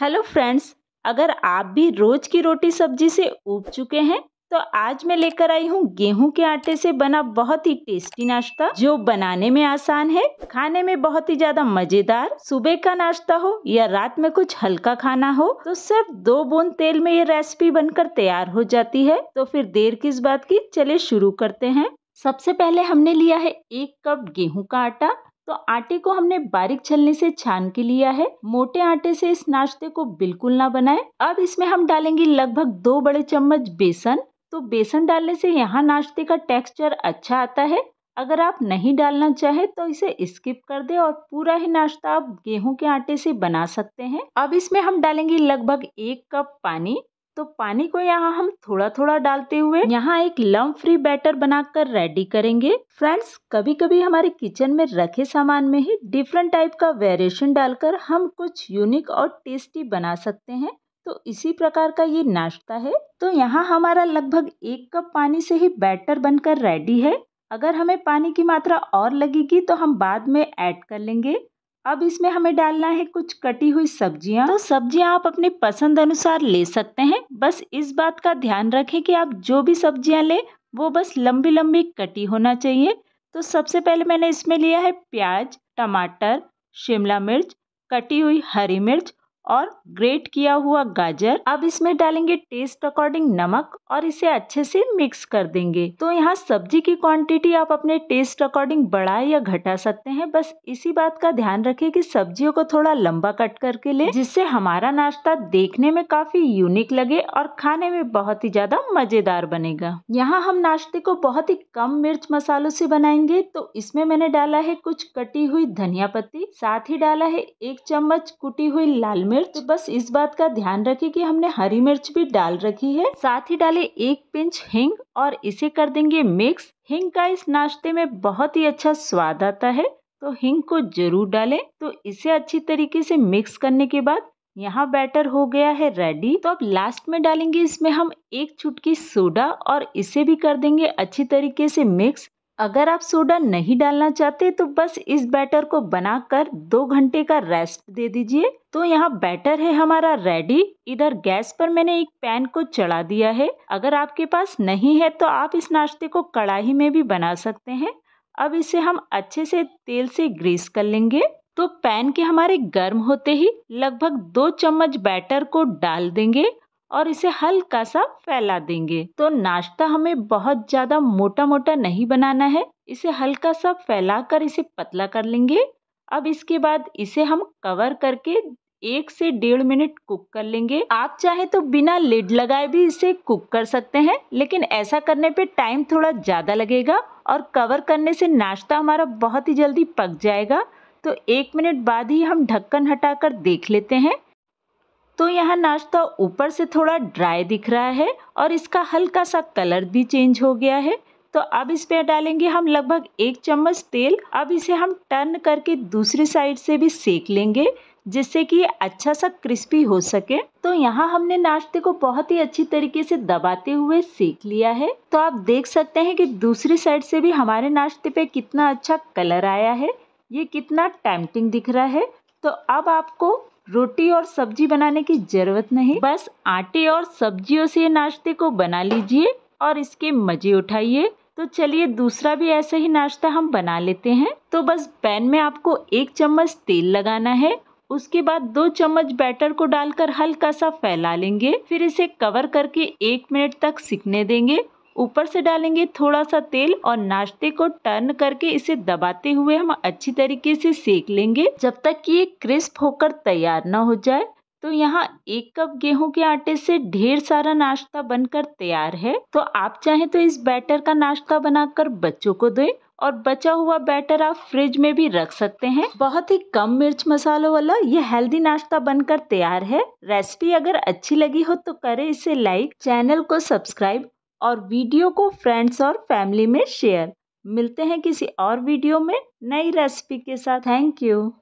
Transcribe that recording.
Hello friends अगर आप भी रोज की रोटी सब्जी से उब चुके हैं तो आज मैं लेकर आई हूँ गेहूं के आटे से बना बहुत ही टेस्टी नाश्ता जो बनाने में आसान है खाने में बहुत ही ज्यादा मजेदार सुबह का नाश्ता हो या रात में कुछ हल्का खाना हो तो सिर्फ दो बूंद तेल में ये रेसिपी बनकर तैयार हो जाती है तो फिर देर किस बात की चले शुरू करते हैं सबसे पहले हमने लिया है एक कप गेहूं का आटा तो आटे को हमने बारीक छलनी से छान के लिया है मोटे आटे से इस नाश्ते को बिल्कुल ना बनाएं। अब इसमें हम डालेंगे लगभग दो बड़े चम्मच बेसन तो बेसन डालने से यहाँ नाश्ते का टेक्सचर अच्छा आता है अगर आप नहीं डालना चाहे तो इसे स्किप कर दे और पूरा ही नाश्ता आप गेहूं के आटे से बना सकते हैं अब इसमें हम डालेंगे लगभग एक कप पानी तो पानी को यहाँ हम थोड़ा थोड़ा डालते हुए यहाँ एक लम फ्री बैटर बनाकर रेडी करेंगे फ्रेंड्स कभी कभी हमारे किचन में रखे सामान में ही डिफरेंट टाइप का वेरिएशन डालकर हम कुछ यूनिक और टेस्टी बना सकते हैं तो इसी प्रकार का ये नाश्ता है तो यहाँ हमारा लगभग एक कप पानी से ही बैटर बनकर रेडी है अगर हमें पानी की मात्रा और लगेगी तो हम बाद में ऐड कर लेंगे अब इसमें हमें डालना है कुछ कटी हुई सब्जियां तो सब्जियां आप अपने पसंद अनुसार ले सकते हैं बस इस बात का ध्यान रखें कि आप जो भी सब्जियां लें वो बस लंबी लंबी कटी होना चाहिए तो सबसे पहले मैंने इसमें लिया है प्याज टमाटर शिमला मिर्च कटी हुई हरी मिर्च और ग्रेट किया हुआ गाजर अब इसमें डालेंगे टेस्ट अकॉर्डिंग नमक और इसे अच्छे से मिक्स कर देंगे तो यहाँ सब्जी की क्वांटिटी आप अपने टेस्ट अकॉर्डिंग बढ़ा या घटा सकते हैं बस इसी बात का ध्यान रखें कि सब्जियों को थोड़ा लंबा कट करके ले जिससे हमारा नाश्ता देखने में काफी यूनिक लगे और खाने में बहुत ही ज्यादा मजेदार बनेगा यहाँ हम नाश्ते को बहुत ही कम मिर्च मसालों से बनाएंगे तो इसमें मैंने डाला है कुछ कटी हुई धनिया पत्ती साथ ही डाला है एक चम्मच कुटी हुई लाल मिर्च मिर्च बस इस बात का ध्यान रखें कि हमने हरी मिर्च भी डाल रखी है साथ ही डाले एक पिंच हिंग और इसे कर देंगे मिक्स हिंग का इस नाश्ते में बहुत ही अच्छा स्वाद आता है तो हिंग को जरूर डालें तो इसे अच्छी तरीके से मिक्स करने के बाद यहाँ बैटर हो गया है रेडी तो अब लास्ट में डालेंगे इसमें हम एक चुटकी सोडा और इसे भी कर देंगे अच्छी तरीके से मिक्स अगर आप सोडा नहीं डालना चाहते तो बस इस बैटर को बनाकर दो घंटे का रेस्ट दे दीजिए तो यहाँ बैटर है हमारा रेडी इधर गैस पर मैंने एक पैन को चढ़ा दिया है अगर आपके पास नहीं है तो आप इस नाश्ते को कढ़ाई में भी बना सकते हैं अब इसे हम अच्छे से तेल से ग्रीस कर लेंगे तो पैन के हमारे गर्म होते ही लगभग दो चम्मच बैटर को डाल देंगे और इसे हल्का सा फैला देंगे तो नाश्ता हमें बहुत ज़्यादा मोटा मोटा नहीं बनाना है इसे हल्का सा फैला कर इसे पतला कर लेंगे अब इसके बाद इसे हम कवर करके एक से डेढ़ मिनट कुक कर लेंगे आप चाहे तो बिना लिड लगाए भी इसे कुक कर सकते हैं लेकिन ऐसा करने पे टाइम थोड़ा ज़्यादा लगेगा और कवर करने से नाश्ता हमारा बहुत ही जल्दी पक जाएगा तो एक मिनट बाद ही हम ढक्कन हटाकर देख लेते हैं तो यहाँ नाश्ता ऊपर से थोड़ा ड्राई दिख रहा है और इसका हल्का सा कलर भी चेंज हो गया है तो अब इस पर डालेंगे हम लगभग एक चम्मच तेल अब इसे हम टर्न करके दूसरी साइड से भी सेक लेंगे जिससे कि ये अच्छा सा क्रिस्पी हो सके तो यहाँ हमने नाश्ते को बहुत ही अच्छी तरीके से दबाते हुए सेक लिया है तो आप देख सकते हैं कि दूसरी साइड से भी हमारे नाश्ते पे कितना अच्छा कलर आया है ये कितना टैमटिंग दिख रहा है तो अब आपको रोटी और सब्जी बनाने की ज़रूरत नहीं बस आटे और सब्जियों से नाश्ते को बना लीजिए और इसके मज़े उठाइए तो चलिए दूसरा भी ऐसा ही नाश्ता हम बना लेते हैं तो बस पैन में आपको एक चम्मच तेल लगाना है उसके बाद दो चम्मच बैटर को डालकर हल्का सा फैला लेंगे फिर इसे कवर करके एक मिनट तक सिकने देंगे ऊपर से डालेंगे थोड़ा सा तेल और नाश्ते को टर्न करके इसे दबाते हुए हम अच्छी तरीके से सेक लेंगे जब तक कि ये क्रिस्प होकर तैयार ना हो जाए तो यहाँ एक कप गेहूं के आटे से ढेर सारा नाश्ता बनकर तैयार है तो आप चाहें तो इस बैटर का नाश्ता बनाकर बच्चों को दें और बचा हुआ बैटर आप फ्रिज में भी रख सकते हैं बहुत ही कम मिर्च मसालों वाला ये हेल्दी नाश्ता बनकर तैयार है रेसिपी अगर अच्छी लगी हो तो करें इसे लाइक चैनल को सब्सक्राइब और वीडियो को फ्रेंड्स और फैमिली में शेयर मिलते हैं किसी और वीडियो में नई रेसिपी के साथ थैंक यू